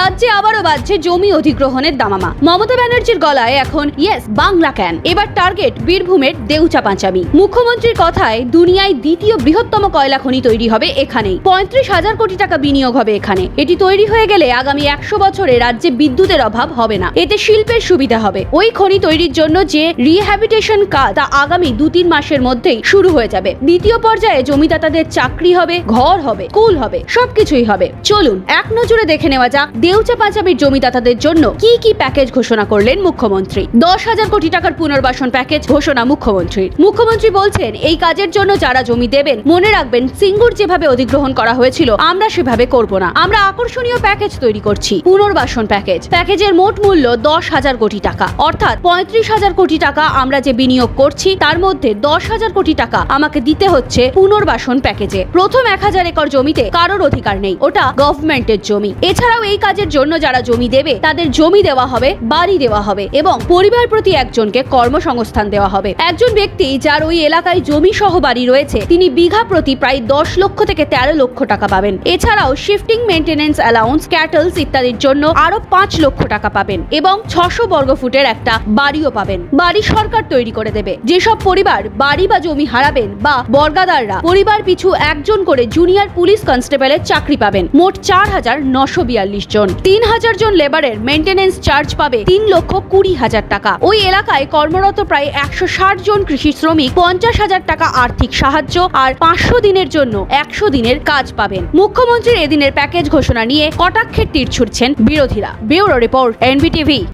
রাজ্যে আবারও বাজছে জমি অধিগ্রহণের দামামা মমতা ব্যানার্জির গলায় এখন ইয়েস বাংলা ক্যান এবার টার্গেট বীরভূমের দেউচা পাঁচামি মুখ্যমন্ত্রীর কথায় দুনিয়ায় দ্বিতীয় বৃহত্তম কয়লা খনি তৈরি হবে এখানেই পঁয়ত্রিশ হাজার কোটি টাকা বিনিয়োগ হবে এখানে এটি তৈরি হয়ে গেলে আগামী একশো বছরে রাজ্যে বিদ্যুতের অভাব হবে না এতে শিল্পের সুবিধা হবে ওই খনি তৈরির জন্য যে রিহ্যাবিটেশন কাজ তা আগামী দু তিন মাসের মধ্যেই শুরু হয়ে যাবে দ্বিতীয় পর্যায়ে জমিদাতাদের চাকরি হবে ঘর হবে স্কুল হবে সবকিছুই হবে চলুন এক নজরে দেখে নেওয়া যাক দেউচা পাঞ্জাবির জমিদাতাদের জন্য কি কি প্যাকেজ ঘোষণা করলেন মুখ্যমন্ত্রী দশ হাজার কোটি টাকার পুনর্বাসন প্যাকেজ ঘোষণা মুখ্যমন্ত্রীর মুখ্যমন্ত্রী বলছেন এই কাজের জন্য যারা জমি দেবেন মনে রাখবেন সিঙ্গুর যেভাবে অধিগ্রহণ করা হয়েছিল আমরা সেভাবে করব না আমরা আকর্ষণীয় প্যাকেজ তৈরি করছি পুনর্বাসন প্যাকেজ প্যাকেজের মোট মূল্য দশ হাজার কোটি টাকা অর্থাৎ পঁয়ত্রিশ হাজার কোটি টাকা আমরা যে বিনিয়োগ করছি তার মধ্যে দশ হাজার কোটি টাকা আমাকে দিতে হচ্ছে পুনর্বাসন প্যাকেজে প্রথম এক হাজার একর জমিতে কারোর অধিকার নেই ওটা গভর্নমেন্টের জমি এছাড়াও এই কাজের জন্য যারা জমি দেবে তাদের জমি দেওয়া হবে বাড়ি দেওয়া হবে এবং পরিবার প্রতি একজনকে কর্মসংস্থান দেওয়া হবে একজন ব্যক্তি যার ওই এলাকায় জমি সহ বাড়ি রয়েছে তিনি বিঘা প্রতি প্রায় দশ লক্ষ থেকে তেরো লক্ষ টাকা পাবেন এছাড়াও শিফটিং মেন্টেনেন্স অ্যালাউন্স ক্যাটলস ইত্যাদির জন্য আরো পাঁচ লক্ষ টাকা পাবেন এবং ছশো বর্গফুটের একটা বাড়িও পাবেন বাড়ি সরকার তৈরি করে দেবে যেসব পরিবার বাড়ি বা জমি হারাবেন বা বর্গাদাররা পরিবার পিছু একজন করে জুনিয়র পুলিশ কনস্টেবলের চাকরি পাবেন মোট চার হাজার নশো বিয়াল্লিশ জন জন তিন হাজার জন লেবারের মেনটেনেন্স চার্জ পাবে তিন লক্ষ কুড়ি হাজার টাকা ওই এলাকায় কর্মরত প্রায় একশো ষাট জন কৃষি শ্রমিক পঞ্চাশ হাজার টাকা আর্থিক সাহায্য আর পাঁচশো দিনের জন্য একশো দিনের কাজ পাবেন মুখ্যমন্ত্রীর এদিনের প্যাকেজ ঘোষণা নিয়ে কটাক্ষের তীর ছুটছেন বিরোধীরা ব্যুরো রিপোর্ট এনবিটিভি